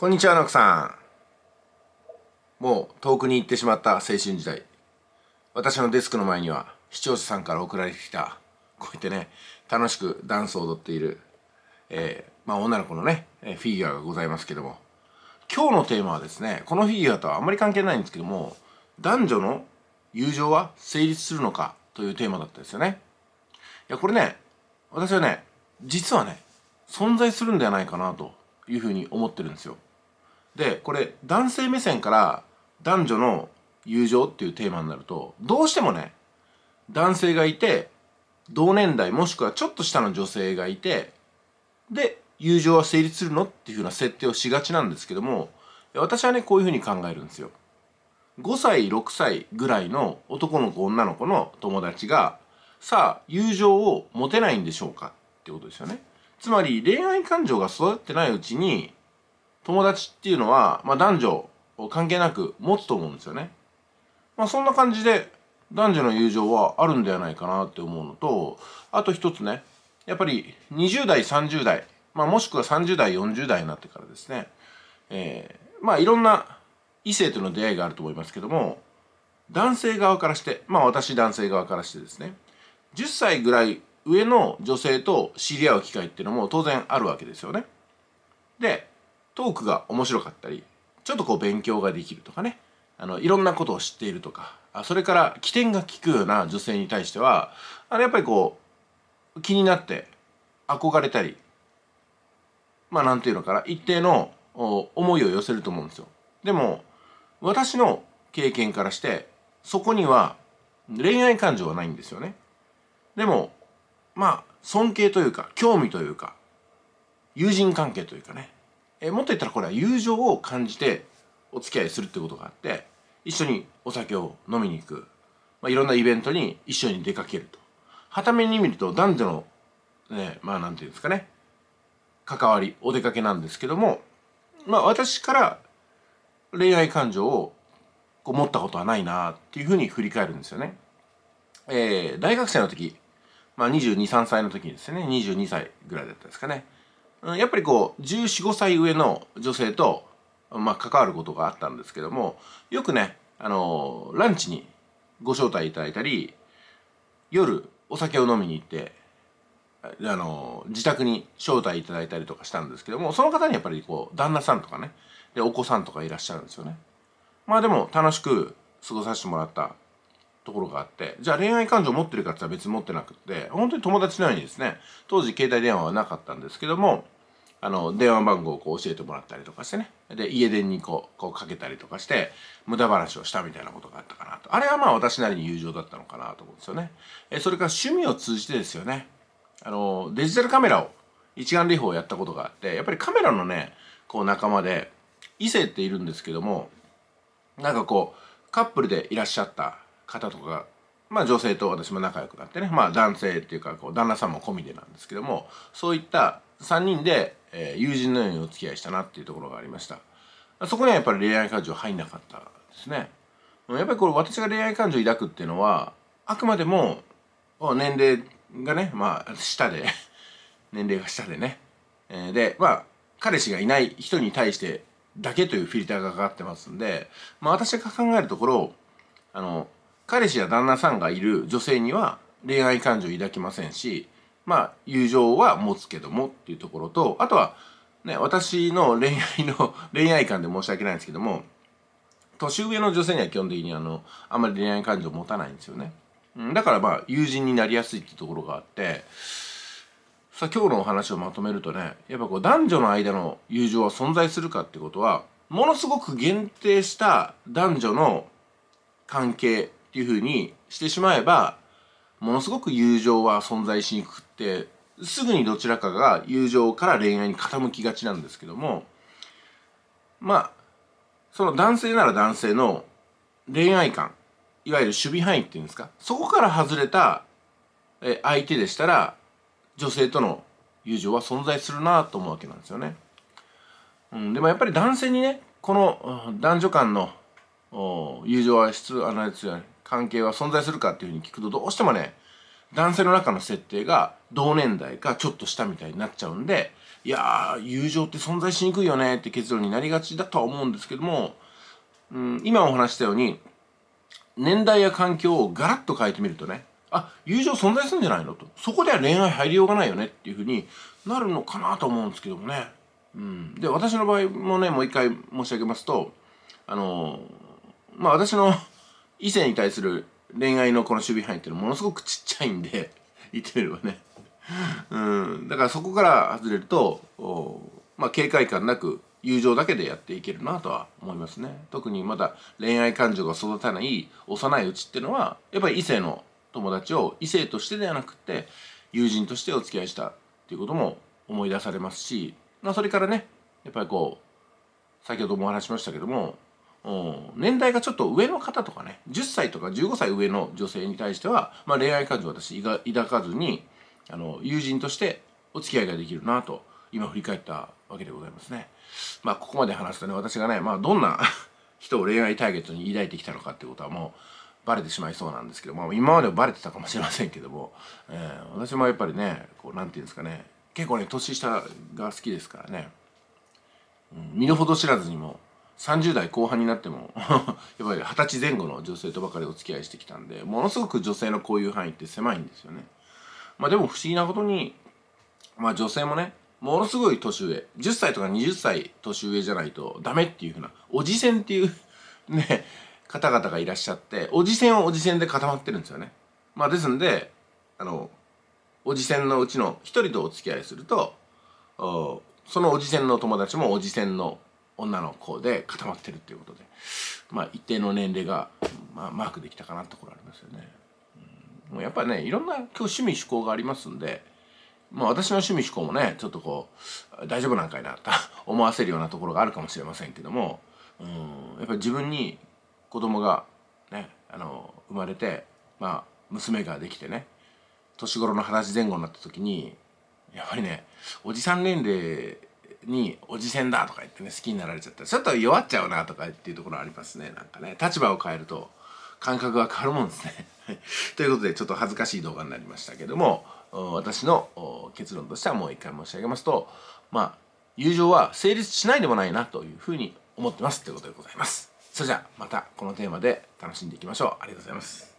こんにちは、のくさん。もう遠くに行ってしまった青春時代。私のデスクの前には視聴者さんから送られてきた、こうやってね、楽しくダンスを踊っている、えー、まあ女の子のね、フィギュアがございますけども。今日のテーマはですね、このフィギュアとはあまり関係ないんですけども、男女の友情は成立するのかというテーマだったですよね。いや、これね、私はね、実はね、存在するんではないかなというふうに思ってるんですよ。でこれ男性目線から男女の友情っていうテーマになるとどうしてもね男性がいて同年代もしくはちょっと下の女性がいてで友情は成立するのっていうふうな設定をしがちなんですけども私はねこういうふうに考えるんですよ。5歳6歳ぐらいの男の子女の子の友達がさあ友情を持てないんでしょうかってことですよね。つまり恋愛感情が育ってないうちに友達っていうのは、まあ、男女関係なく持つと思うんですよね。まあ、そんな感じで男女の友情はあるんではないかなって思うのとあと一つねやっぱり20代30代、まあ、もしくは30代40代になってからですね、えー、まあいろんな異性との出会いがあると思いますけども男性側からしてまあ私男性側からしてですね10歳ぐらい上の女性と知り合う機会っていうのも当然あるわけですよね。でトークが面白かったりちょっとこう勉強ができるとかねあのいろんなことを知っているとかあそれから起点が利くような女性に対してはあれやっぱりこう気になって憧れたりまあ何て言うのかな一定の思いを寄せると思うんですよ。でも私の経験からしてそこには恋愛感情はないんですよね。でもまあ尊敬というか興味というか友人関係というかねえー、もっと言ったらこれは友情を感じてお付き合いするってことがあって一緒にお酒を飲みに行く、まあ、いろんなイベントに一緒に出かけるとはために見ると男女のねまあ何て言うんですかね関わりお出かけなんですけどもまあ私から恋愛感情をこう持ったことはないなっていうふうに振り返るんですよね。えー、大学生の時、まあ、22、3歳の時にですね、22歳ぐらいだったですかね。やっぱりこう14、5歳上の女性と、まあ、関わることがあったんですけどもよくねあのランチにご招待いただいたり夜お酒を飲みに行ってあの自宅に招待いただいたりとかしたんですけどもその方にやっぱりこう旦那さんとかねでお子さんとかいらっしゃるんですよね。まあでも楽しく過ごさせてもらったところがあってじゃあ恋愛感情持ってるかって言ったら別に持ってなくって本当に友達のようにですね当時携帯電話はなかったんですけどもあの電話番号をこう教えてもらったりとかしてねで家電にこうこうかけたりとかして無駄話をしたみたいなことがあったかなとあれはまあ私なりに友情だったのかなと思うんですよねえそれから趣味を通じてですよねあのデジタルカメラを一眼レフをやったことがあってやっぱりカメラのねこう仲間で異性っているんですけどもなんかこうカップルでいらっしゃった方とかが、まあ、女性と私も仲良くなってね、まあ、男性っていうかこう旦那さんも込みでなんですけどもそういった3人で、えー、友人のようにお付き合いしたなっていうところがありましたそこにはやっぱり恋愛感情入んなかったですねやっぱりこれ私が恋愛感情を抱くっていうのはあくまでも年齢がねまあ下で 年齢が下でね、えー、でまあ彼氏がいない人に対してだけというフィルターがかかってますんで、まあ、私が考えるところあの彼氏や旦那さんがいる女性には恋愛感情を抱きませんし、まあ、友情は持つけどもっていうところと、あとは、ね、私の恋愛の、恋愛観で申し訳ないんですけども、年上の女性には基本的にあの、あんまり恋愛感情を持たないんですよね。だからまあ、友人になりやすいっていうところがあって、さあ今日のお話をまとめるとね、やっぱこう男女の間の友情は存在するかってことは、ものすごく限定した男女の関係っていうふうにしてしまえばものすごく友情は存在しにくくってすぐにどちらかが友情から恋愛に傾きがちなんですけどもまあその男性なら男性の恋愛観いわゆる守備範囲っていうんですかそこから外れた相手でしたら女性との友情は存在するなと思うわけなんですよね。うん、でもやっぱり男性にねこの男女間の友情は必要あのやつじない関係は存在するかっていうふうに聞くとどうしてもね男性の中の設定が同年代かちょっと下みたいになっちゃうんでいやー友情って存在しにくいよねって結論になりがちだとは思うんですけども、うん、今お話したように年代や環境をガラッと変えてみるとねあ友情存在するんじゃないのとそこでは恋愛入りようがないよねっていうふうになるのかなと思うんですけどもね、うん、で私の場合もねもう一回申し上げますとあのー、まあ私の異性に対する恋愛のこの守備範囲っていうのはものすごくちっちゃいんで言ってみればねうんだからそこから外れるとまあ、警戒感なく友情だけでやっていけるなとは思いますね特にまだ恋愛感情が育たない幼いうちっていうのはやっぱり異性の友達を異性としてではなくって友人としてお付き合いしたっていうことも思い出されますし、まあ、それからねやっぱりこう先ほどもお話しましたけども年代がちょっと上の方とかね10歳とか15歳上の女性に対しては、まあ、恋愛感情を私抱かずにあの友人としてお付き合いができるなと今振り返ったわけでございますね。まあここまで話すとね私がね、まあ、どんな 人を恋愛ターゲットに抱いてきたのかってことはもうバレてしまいそうなんですけど、まあ、今まではバレてたかもしれませんけども、えー、私もやっぱりねこうて言うんですかね結構ね年下が好きですからね、うん、身の程知らずにも30代後半になっても やっぱり二十歳前後の女性とばかりお付き合いしてきたんでものすごく女性のこういう範囲って狭いんですよね。まあ、でも不思議なことに、まあ、女性もねものすごい年上10歳とか20歳年上じゃないとダメっていうふうなおじせんっていう ね方々がいらっしゃっておじせんはおじせんで固まってるんですよね。まあ、ですんであのおじせんのうちの1人とお付き合いするとそのおじせんの友達もおじせんの女の子で固まってるっていうことで、まあ、一定の年齢が、まあ、マークできたかなってところありますよね。うん、もうやっぱねいろんな今日趣味趣向がありますんで、まあ、私の趣味趣向もねちょっとこう大丈夫なんかいなと 思わせるようなところがあるかもしれませんけども、うん、やっぱり自分に子供がねあの生まれて、まあ、娘ができてね年頃の二十歳前後になった時にやっぱりねおじさん年齢におじせんだとか言ってね好きになられちゃったらちょっと弱っちゃうなとかっていうところありますねなんかね立場を変えると感覚が変わるもんですね ということでちょっと恥ずかしい動画になりましたけども私の結論としてはもう一回申し上げますとまあ友情は成立しないでもないなというふうに思ってますということでございますそれじゃあまたこのテーマで楽しんでいきましょうありがとうございます